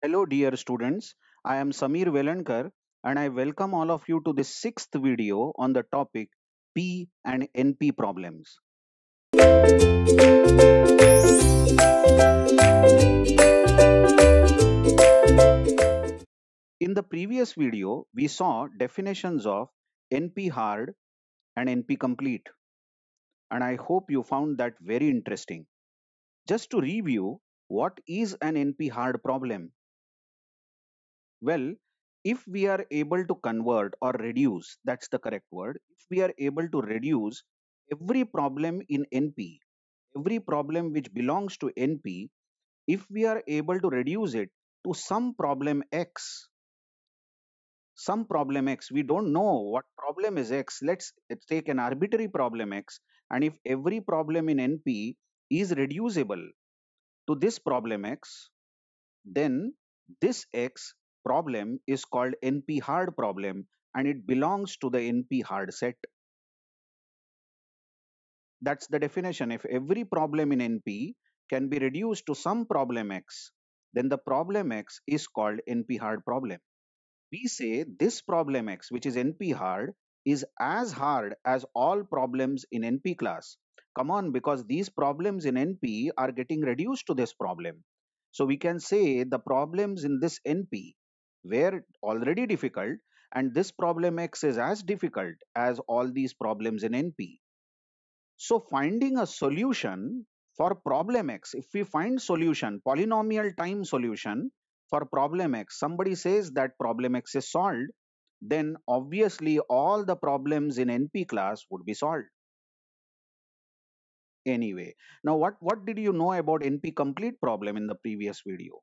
Hello dear students, I am Samir Velankar and I welcome all of you to the sixth video on the topic P and NP problems. In the previous video, we saw definitions of NP hard and NP complete and I hope you found that very interesting. Just to review, what is an NP hard problem well, if we are able to convert or reduce, that's the correct word, if we are able to reduce every problem in NP, every problem which belongs to NP, if we are able to reduce it to some problem X, some problem X, we don't know what problem is X. Let's take an arbitrary problem X, and if every problem in NP is reducible to this problem X, then this X problem is called NP hard problem and it belongs to the NP hard set. That's the definition. If every problem in NP can be reduced to some problem X, then the problem X is called NP hard problem. We say this problem X, which is NP hard, is as hard as all problems in NP class. Come on, because these problems in NP are getting reduced to this problem. So we can say the problems in this NP were already difficult and this problem X is as difficult as all these problems in NP. So finding a solution for problem X, if we find solution, polynomial time solution for problem X, somebody says that problem X is solved, then obviously all the problems in NP class would be solved. Anyway, now what, what did you know about NP complete problem in the previous video?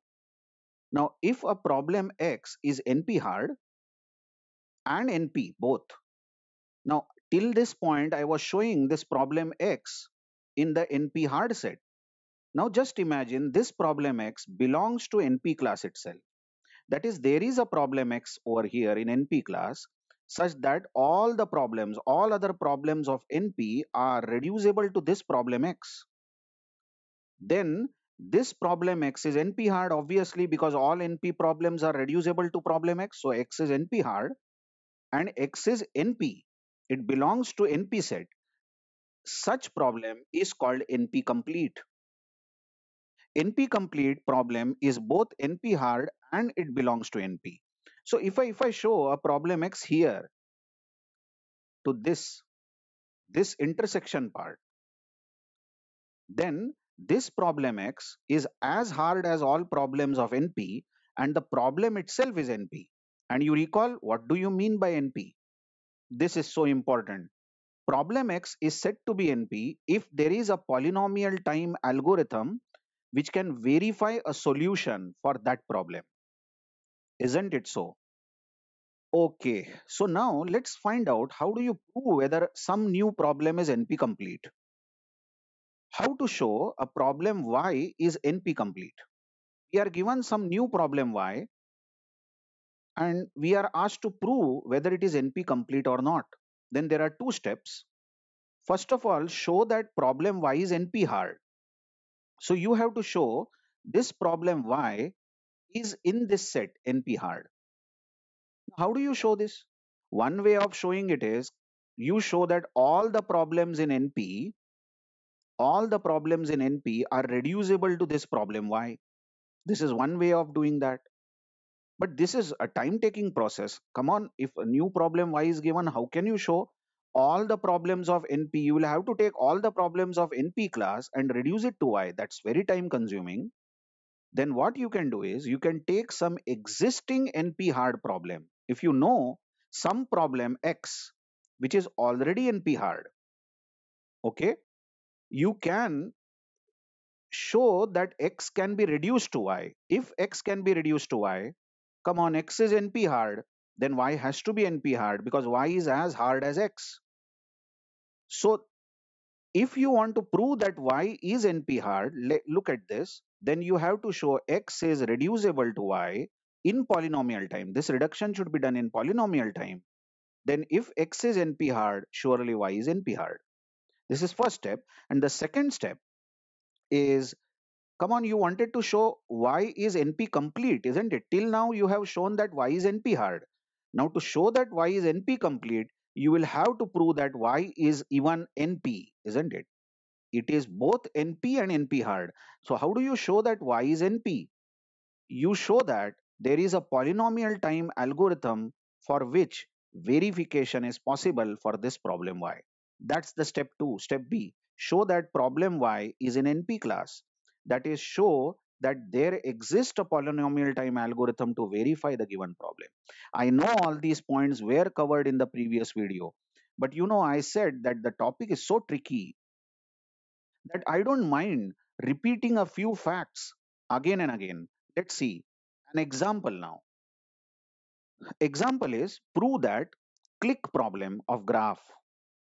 Now, if a problem X is NP hard and NP both, now till this point I was showing this problem X in the NP hard set. Now just imagine this problem X belongs to NP class itself. That is, there is a problem X over here in NP class such that all the problems, all other problems of NP are reducible to this problem X. Then this problem X is NP hard obviously because all NP problems are reducible to problem X. So X is NP hard and X is NP. It belongs to NP set. Such problem is called NP complete. NP complete problem is both NP hard and it belongs to NP. So if I, if I show a problem X here to this, this intersection part, then this problem X is as hard as all problems of NP and the problem itself is NP. And you recall what do you mean by NP? This is so important. Problem X is said to be NP if there is a polynomial time algorithm which can verify a solution for that problem. Isn't it so? Okay, so now let's find out how do you prove whether some new problem is NP complete how to show a problem y is NP complete. We are given some new problem y and we are asked to prove whether it is NP complete or not. Then there are two steps. First of all, show that problem y is NP hard. So you have to show this problem y is in this set NP hard. How do you show this? One way of showing it is you show that all the problems in NP all the problems in NP are reducible to this problem Y. This is one way of doing that. But this is a time taking process. Come on, if a new problem Y is given, how can you show all the problems of NP? You will have to take all the problems of NP class and reduce it to Y. That's very time consuming. Then what you can do is you can take some existing NP hard problem. If you know some problem X, which is already NP hard, okay, you can show that x can be reduced to y. If x can be reduced to y, come on, x is NP hard, then y has to be NP hard because y is as hard as x. So if you want to prove that y is NP hard, look at this, then you have to show x is reducible to y in polynomial time. This reduction should be done in polynomial time. Then if x is NP hard, surely y is NP hard. This is first step. And the second step is come on you wanted to show why is np complete isn't it till now you have shown that why is np hard now to show that why is np complete you will have to prove that y is even np isn't it it is both np and np hard so how do you show that y is np you show that there is a polynomial time algorithm for which verification is possible for this problem y that's the step two. Step B, show that problem y is in NP class. That is show that there exists a polynomial time algorithm to verify the given problem. I know all these points were covered in the previous video. But you know, I said that the topic is so tricky that I don't mind repeating a few facts again and again. Let's see an example now. Example is prove that click problem of graph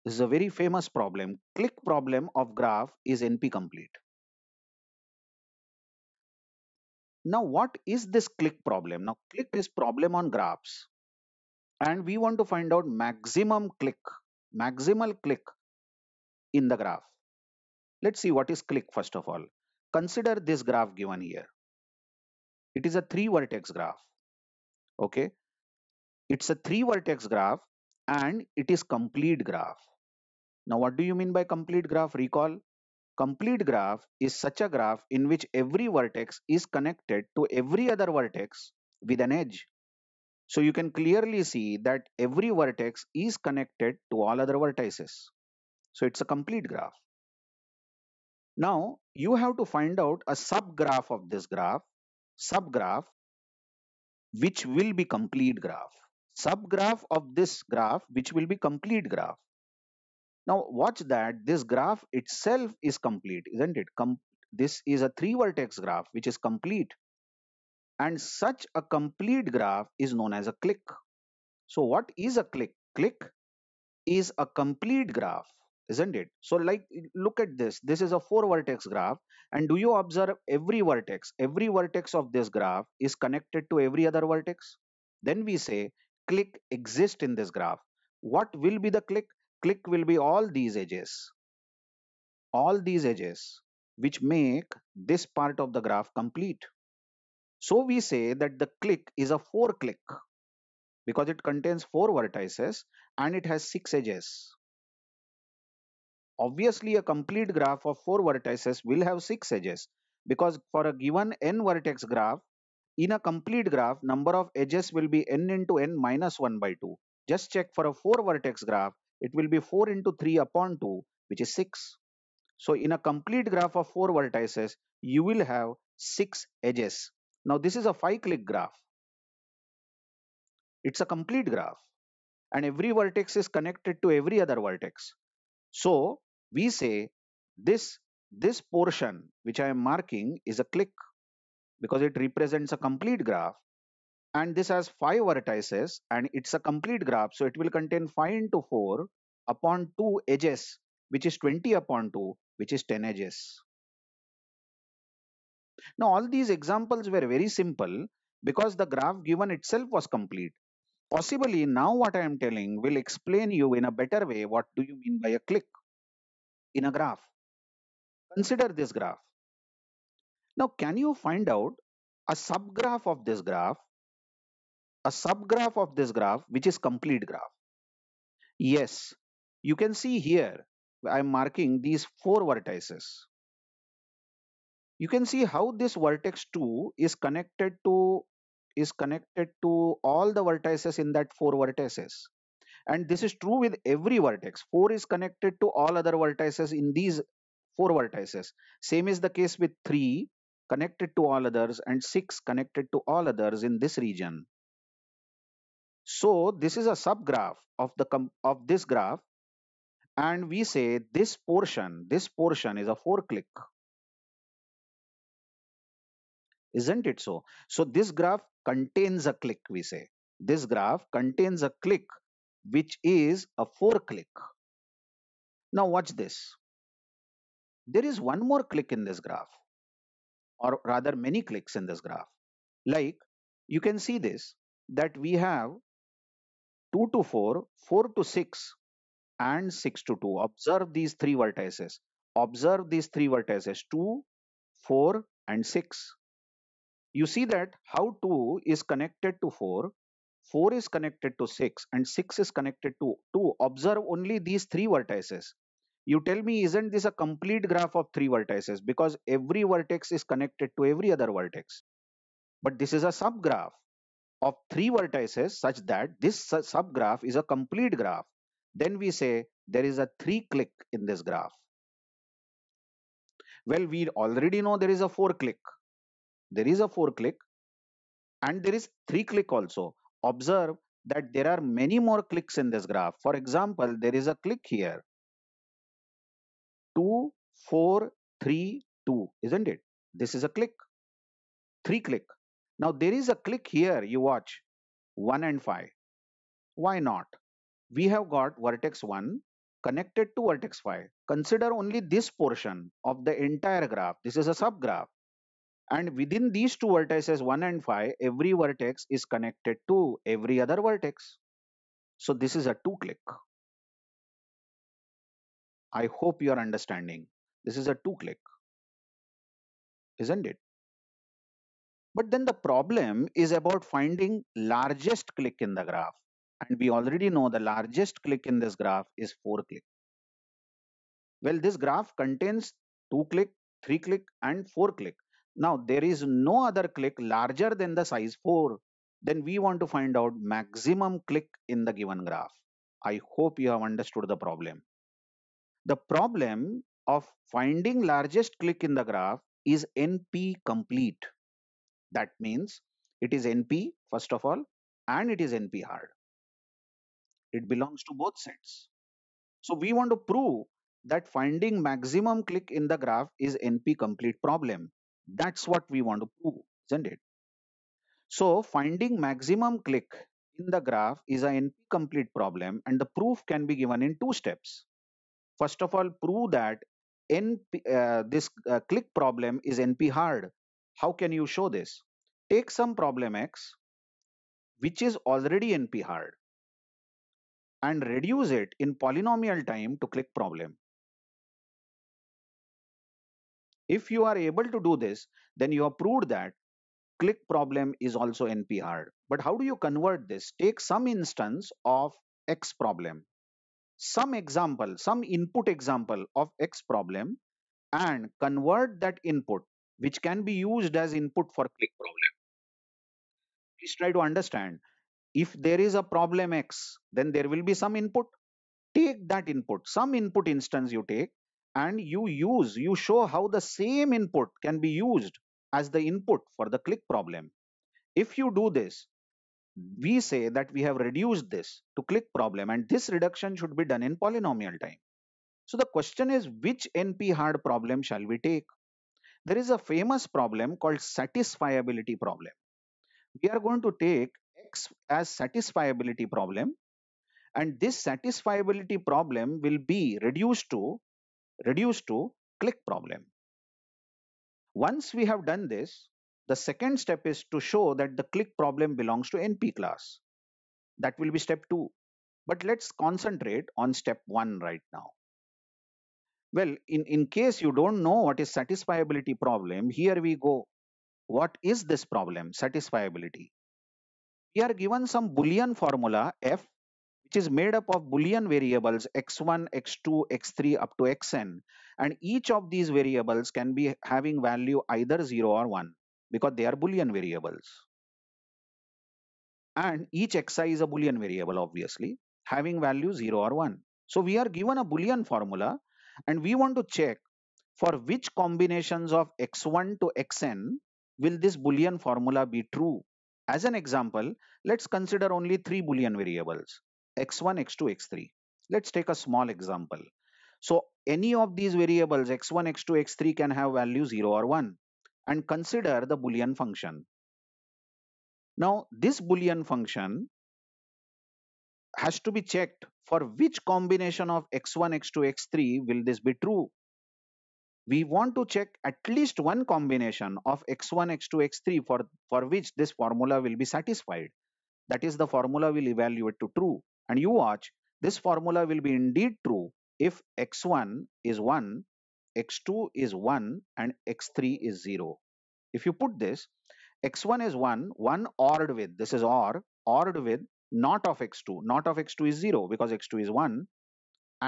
this is a very famous problem. Click problem of graph is NP complete. Now what is this click problem? Now click is problem on graphs and we want to find out maximum click, maximal click in the graph. Let's see what is click first of all. Consider this graph given here. It is a three vertex graph. Okay. It's a three vertex graph and it is complete graph now, what do you mean by complete graph? Recall, complete graph is such a graph in which every vertex is connected to every other vertex with an edge. So you can clearly see that every vertex is connected to all other vertices. So it's a complete graph. Now you have to find out a subgraph of this graph, subgraph, which will be complete graph. Subgraph of this graph, which will be complete graph. Now watch that this graph itself is complete, isn't it? Com this is a three vertex graph which is complete. And such a complete graph is known as a click. So what is a click? Click is a complete graph, isn't it? So like look at this. This is a four vertex graph. And do you observe every vertex? Every vertex of this graph is connected to every other vertex. Then we say click exists in this graph. What will be the click? click will be all these edges. All these edges which make this part of the graph complete. So we say that the click is a four click because it contains four vertices and it has six edges. Obviously, a complete graph of four vertices will have six edges because for a given n vertex graph, in a complete graph, number of edges will be n into n minus 1 by 2. Just check for a four vertex graph, it will be 4 into 3 upon 2 which is 6. So in a complete graph of 4 vertices you will have 6 edges. Now this is a 5 click graph. It's a complete graph and every vertex is connected to every other vertex. So we say this this portion which I am marking is a click because it represents a complete graph and this has five vertices and it's a complete graph so it will contain 5 into 4 upon 2 edges which is 20 upon 2 which is 10 edges now all these examples were very simple because the graph given itself was complete possibly now what i am telling will explain you in a better way what do you mean by a click in a graph consider this graph now can you find out a subgraph of this graph a subgraph of this graph which is complete graph yes you can see here i'm marking these four vertices you can see how this vertex 2 is connected to is connected to all the vertices in that four vertices and this is true with every vertex 4 is connected to all other vertices in these four vertices same is the case with 3 connected to all others and 6 connected to all others in this region so this is a subgraph of the of this graph and we say this portion, this portion is a four click. Isn't it so? So this graph contains a click we say. This graph contains a click which is a four click. Now watch this. There is one more click in this graph or rather many clicks in this graph. Like you can see this that we have 2 to 4, 4 to 6 and 6 to 2. Observe these three vertices. Observe these three vertices 2, 4 and 6. You see that how 2 is connected to 4, 4 is connected to 6 and 6 is connected to 2. Observe only these three vertices. You tell me isn't this a complete graph of three vertices because every vertex is connected to every other vertex. But this is a subgraph of three vertices such that this subgraph is a complete graph, then we say there is a three click in this graph. Well, we already know there is a four click. There is a four click and there is three click also. Observe that there are many more clicks in this graph. For example, there is a click here. 2, 4, 3, 2, isn't it? This is a click. 3 click. Now there is a click here, you watch 1 and 5. Why not? We have got vertex 1 connected to vertex 5. Consider only this portion of the entire graph. This is a subgraph. And within these two vertices 1 and 5, every vertex is connected to every other vertex. So this is a two click. I hope you are understanding. This is a two click, isn't it? But then the problem is about finding largest click in the graph. And we already know the largest click in this graph is 4 click. Well, this graph contains 2 click, 3 click and 4 click. Now, there is no other click larger than the size 4. Then we want to find out maximum click in the given graph. I hope you have understood the problem. The problem of finding largest click in the graph is NP complete. That means it is NP first of all and it is NP hard. It belongs to both sets. So we want to prove that finding maximum click in the graph is NP complete problem. That's what we want to prove, isn't it? So finding maximum click in the graph is a NP complete problem and the proof can be given in two steps. First of all, prove that NP, uh, this uh, click problem is NP hard. How can you show this? take some problem x which is already NP hard and reduce it in polynomial time to click problem. If you are able to do this, then you have proved that click problem is also NP hard. But how do you convert this? Take some instance of X problem, some example, some input example of X problem and convert that input which can be used as input for click problem please try to understand if there is a problem x then there will be some input take that input some input instance you take and you use you show how the same input can be used as the input for the click problem if you do this we say that we have reduced this to click problem and this reduction should be done in polynomial time so the question is which np hard problem shall we take there is a famous problem called satisfiability problem we are going to take x as satisfiability problem and this satisfiability problem will be reduced to reduced to click problem. Once we have done this, the second step is to show that the click problem belongs to NP class. That will be step 2. But let's concentrate on step 1 right now. Well, in, in case you don't know what is satisfiability problem, here we go. What is this problem? Satisfiability. We are given some Boolean formula f which is made up of Boolean variables x1, x2, x3 up to xn and each of these variables can be having value either 0 or 1 because they are Boolean variables. And each xi is a Boolean variable obviously having value 0 or 1. So we are given a Boolean formula and we want to check for which combinations of x1 to xn will this Boolean formula be true? As an example, let's consider only three Boolean variables, x1, x2, x3. Let's take a small example. So any of these variables x1, x2, x3 can have value 0 or 1 and consider the Boolean function. Now this Boolean function has to be checked for which combination of x1, x2, x3 will this be true we want to check at least one combination of x1 x2 x3 for for which this formula will be satisfied that is the formula will evaluate to true and you watch this formula will be indeed true if x1 is 1 x2 is 1 and x3 is 0 if you put this x1 is 1 1 ORed with this is OR ORed with not of x2 not of x2 is 0 because x2 is 1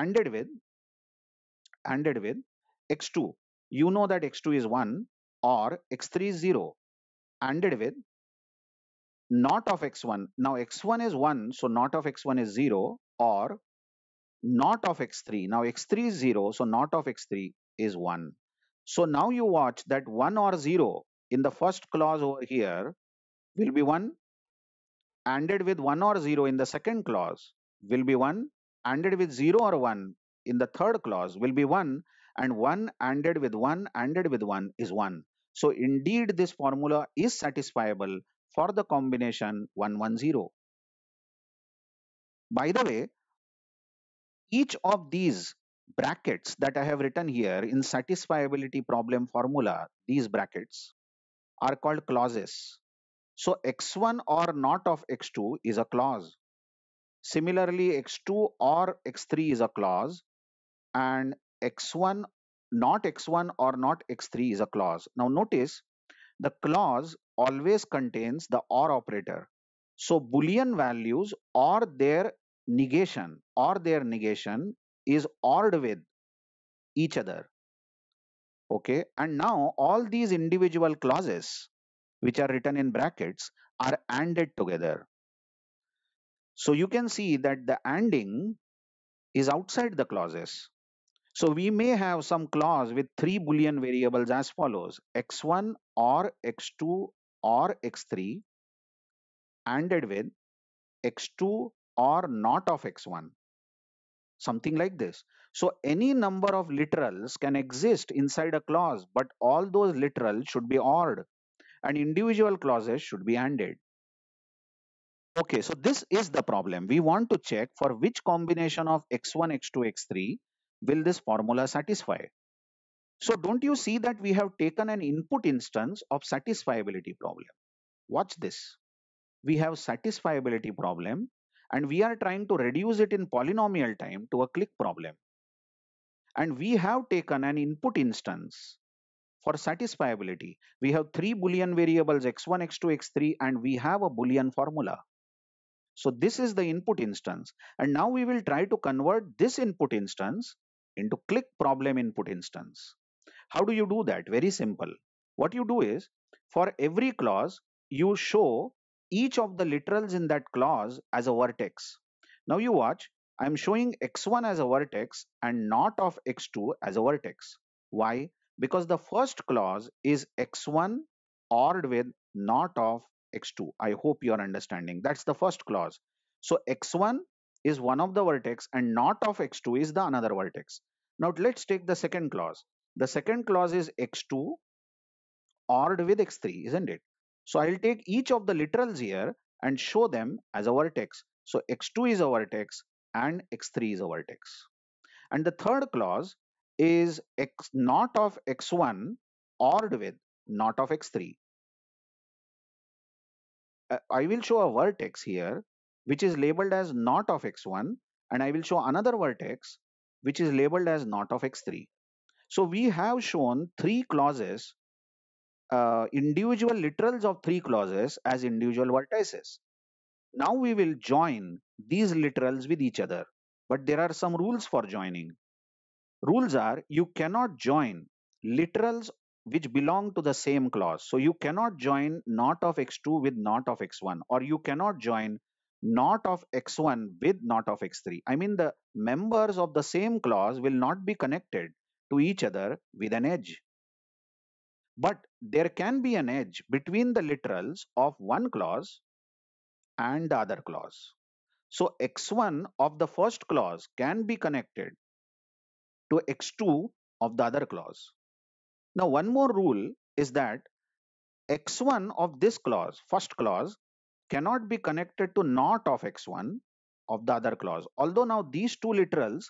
ANDed with ANDed with x2 you know that x2 is 1 or x3 is 0 ended with not of x1 now x1 is 1 so not of x1 is 0 or not of x3 now x3 is 0 so not of x3 is 1 so now you watch that 1 or 0 in the first clause over here will be 1 ended with 1 or 0 in the second clause will be 1 ended with 0 or 1 in the third clause will be 1 and 1 ANDed with 1 ANDed with 1 is 1. So indeed this formula is satisfiable for the combination 110. By the way, each of these brackets that I have written here in satisfiability problem formula, these brackets are called clauses. So x1 or not of x2 is a clause. Similarly, x2 or x3 is a clause and x1 not x1 or not x3 is a clause. Now notice the clause always contains the or operator. So boolean values or their negation or their negation is ORed with each other. Okay. And now all these individual clauses which are written in brackets are ANDed together. So you can see that the ANDing is outside the clauses. So we may have some clause with three boolean variables as follows x1 or x2 or x3 ANDed with x2 or not of x1 something like this. So any number of literals can exist inside a clause, but all those literals should be ORed and individual clauses should be ANDed. Okay, so this is the problem. We want to check for which combination of x1, x2, x3 will this formula satisfy? So don't you see that we have taken an input instance of satisfiability problem. Watch this. We have satisfiability problem and we are trying to reduce it in polynomial time to a click problem. And we have taken an input instance for satisfiability. We have three Boolean variables x1, x2, x3 and we have a Boolean formula. So this is the input instance. And now we will try to convert this input instance into click problem input instance. How do you do that? Very simple. What you do is for every clause, you show each of the literals in that clause as a vertex. Now you watch, I'm showing x1 as a vertex and not of x2 as a vertex. Why? Because the first clause is x1 ORed with not of x2. I hope you're understanding. That's the first clause. So x1 is one of the vertex and not of x2 is the another vertex. Now let's take the second clause. The second clause is x2 ord with x3, isn't it? So I'll take each of the literals here and show them as a vertex. So x2 is a vertex and x3 is a vertex. And the third clause is x not of x1 ord with not of x3. Uh, I will show a vertex here which is labeled as not of x1 and I will show another vertex which is labeled as not of x3. So we have shown three clauses, uh, individual literals of three clauses as individual vertices. Now we will join these literals with each other, but there are some rules for joining. Rules are you cannot join literals which belong to the same clause. So you cannot join not of x2 with not of x1 or you cannot join not of x1 with not of x3. I mean the members of the same clause will not be connected to each other with an edge. But there can be an edge between the literals of one clause and the other clause. So x1 of the first clause can be connected to x2 of the other clause. Now one more rule is that x1 of this clause, first clause, cannot be connected to not of x1 of the other clause. Although now these two literals,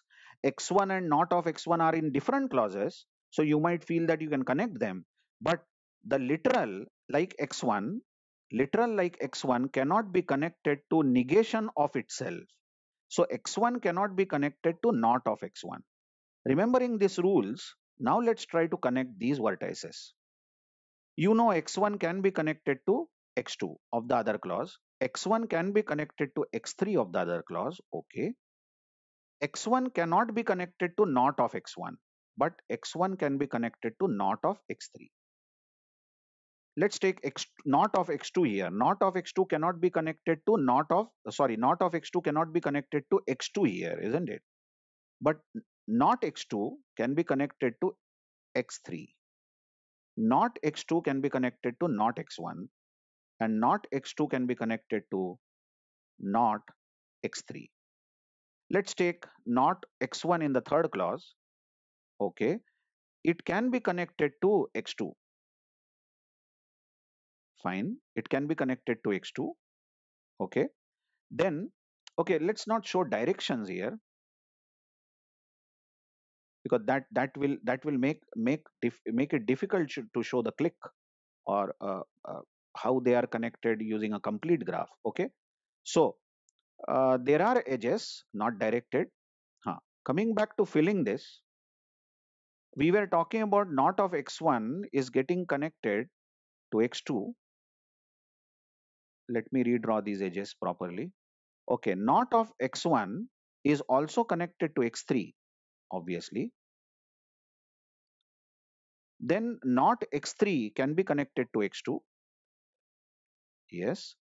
x1 and not of x1 are in different clauses, so you might feel that you can connect them. But the literal like x1, literal like x1 cannot be connected to negation of itself. So x1 cannot be connected to not of x1. Remembering these rules, now let's try to connect these vertices. You know x1 can be connected to x2 of the other clause. x1 can be connected to x3 of the other clause. Okay. x1 cannot be connected to not of x1, but x1 can be connected to not of x3. Let's take x not of x2 here. Not of x2 cannot be connected to not of sorry, not of x2 cannot be connected to x2 here, isn't it? But not x2 can be connected to x3 not x2 can be connected to not x1 and not x2 can be connected to not x3. Let's take not x1 in the third clause. Okay. It can be connected to x2. Fine. It can be connected to x2. Okay. Then, okay, let's not show directions here because that that will that will make make make it difficult to show the click or uh, uh, how they are connected using a complete graph okay so uh, there are edges not directed huh. coming back to filling this we were talking about not of x1 is getting connected to x2 let me redraw these edges properly okay not of x1 is also connected to x3 obviously then not x3 can be connected to x2 yes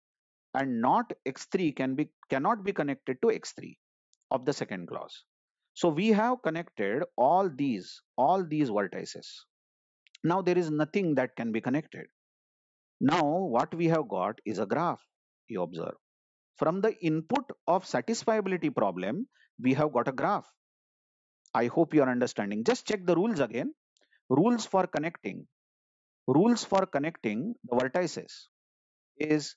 and not x3 can be cannot be connected to x3 of the second clause so we have connected all these all these vertices now there is nothing that can be connected now what we have got is a graph you observe from the input of satisfiability problem we have got a graph i hope you are understanding just check the rules again rules for connecting rules for connecting the vertices is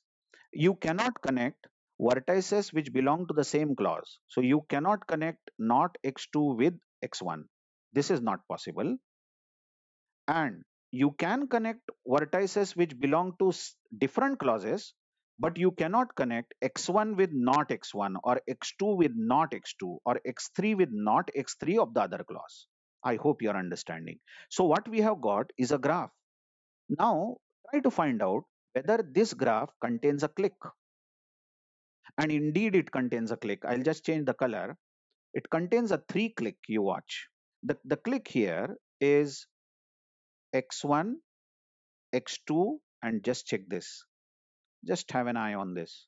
you cannot connect vertices which belong to the same clause. So you cannot connect not x2 with x1. This is not possible. And you can connect vertices which belong to different clauses, but you cannot connect x1 with not x1 or x2 with not x2 or x3 with not x3 of the other clause. I hope you are understanding. So what we have got is a graph. Now try to find out whether this graph contains a click. And indeed it contains a click. I'll just change the color. It contains a three click you watch. The, the click here is x1, x2 and just check this. Just have an eye on this.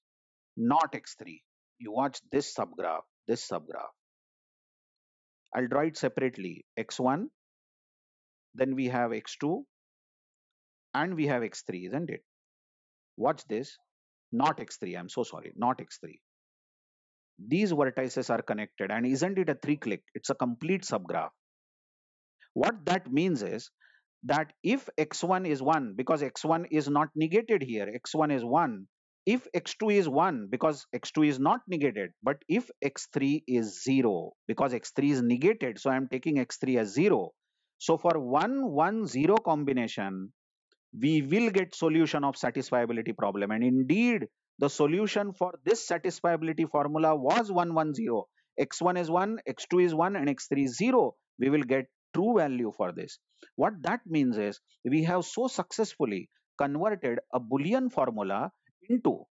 Not x3. You watch this subgraph, this subgraph. I'll draw it separately x1 then we have x2 and we have x3 isn't it Watch this? Not x3. I'm so sorry, not x3. These vertices are connected and isn't it a three click? It's a complete subgraph. What that means is that if x1 is 1, because x1 is not negated here, x1 is 1, if x2 is 1 because x2 is not negated but if x3 is 0 because x3 is negated so i am taking x3 as 0 so for 1 1 0 combination we will get solution of satisfiability problem. And indeed, the solution for this satisfiability formula was 110. x1 is 1, x2 is 1, and x3 is 0. We will get true value for this. What that means is we have so successfully converted a Boolean formula into,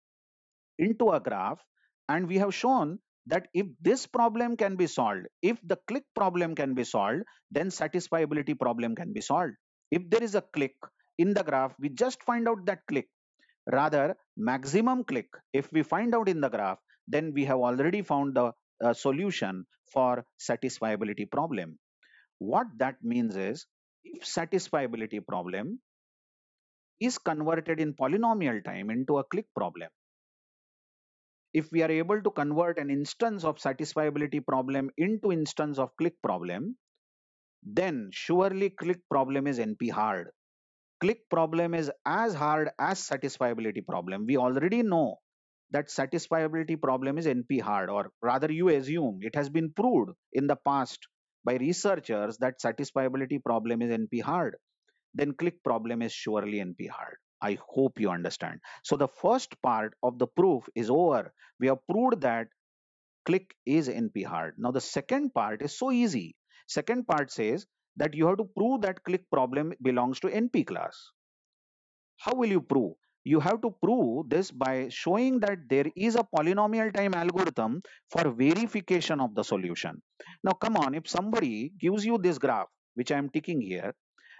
into a graph and we have shown that if this problem can be solved, if the click problem can be solved, then satisfiability problem can be solved. If there is a click, in the graph, we just find out that click. Rather, maximum click, if we find out in the graph, then we have already found the uh, solution for satisfiability problem. What that means is, if satisfiability problem is converted in polynomial time into a click problem, if we are able to convert an instance of satisfiability problem into instance of click problem, then surely click problem is NP hard click problem is as hard as satisfiability problem. We already know that satisfiability problem is NP hard or rather you assume it has been proved in the past by researchers that satisfiability problem is NP hard. Then click problem is surely NP hard. I hope you understand. So the first part of the proof is over. We have proved that click is NP hard. Now the second part is so easy. Second part says that you have to prove that click problem belongs to NP class. How will you prove? You have to prove this by showing that there is a polynomial time algorithm for verification of the solution. Now come on, if somebody gives you this graph, which I am ticking here,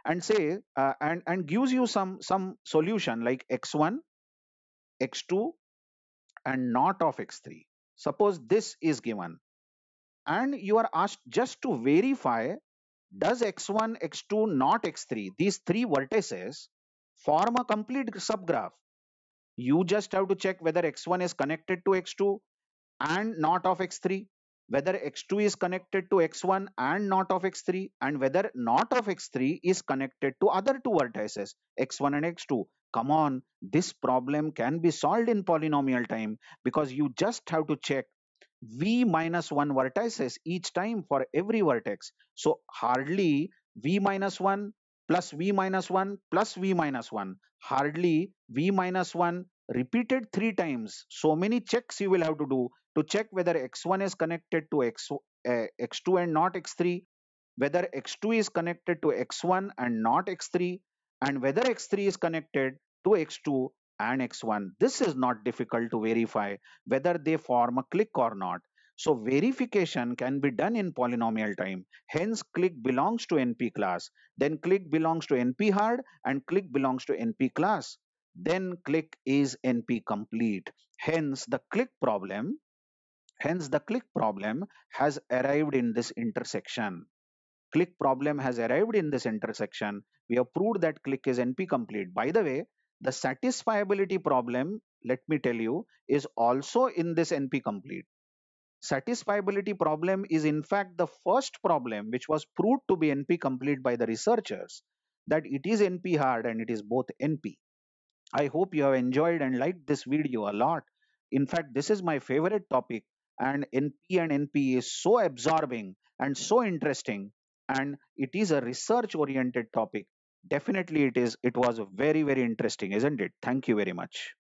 and say uh, and and gives you some some solution like x1 x2 and not of x3 suppose this is given and you are asked just to verify does x1, x2, not x3, these three vertices form a complete subgraph? You just have to check whether x1 is connected to x2 and not of x3, whether x2 is connected to x1 and not of x3 and whether not of x3 is connected to other two vertices x1 and x2 come on this problem can be solved in polynomial time because you just have to check v minus 1 vertices each time for every vertex. So hardly v minus 1 plus v minus 1 plus v minus 1. Hardly v minus 1 repeated three times. So many checks you will have to do to check whether x1 is connected to x, uh, eh, x2 and not x3, whether x2 is connected to x1 and not x3, and whether x3 is connected to x2 and x 1. This is not difficult to verify whether they form a clique or not. So verification can be done in polynomial time. Hence clique belongs to NP class. Then clique belongs to NP hard and clique belongs to NP class. Then clique is NP complete. Hence the clique problem. Hence the clique problem has arrived in this intersection. Clique problem has arrived in this intersection. We have proved that clique is NP complete. By the way, the satisfiability problem, let me tell you, is also in this NP complete. Satisfiability problem is in fact the first problem which was proved to be NP complete by the researchers that it is NP hard and it is both NP. I hope you have enjoyed and liked this video a lot. In fact, this is my favorite topic and NP and NP is so absorbing and so interesting and it is a research oriented topic Definitely it is it was very very interesting, isn't it? Thank you very much.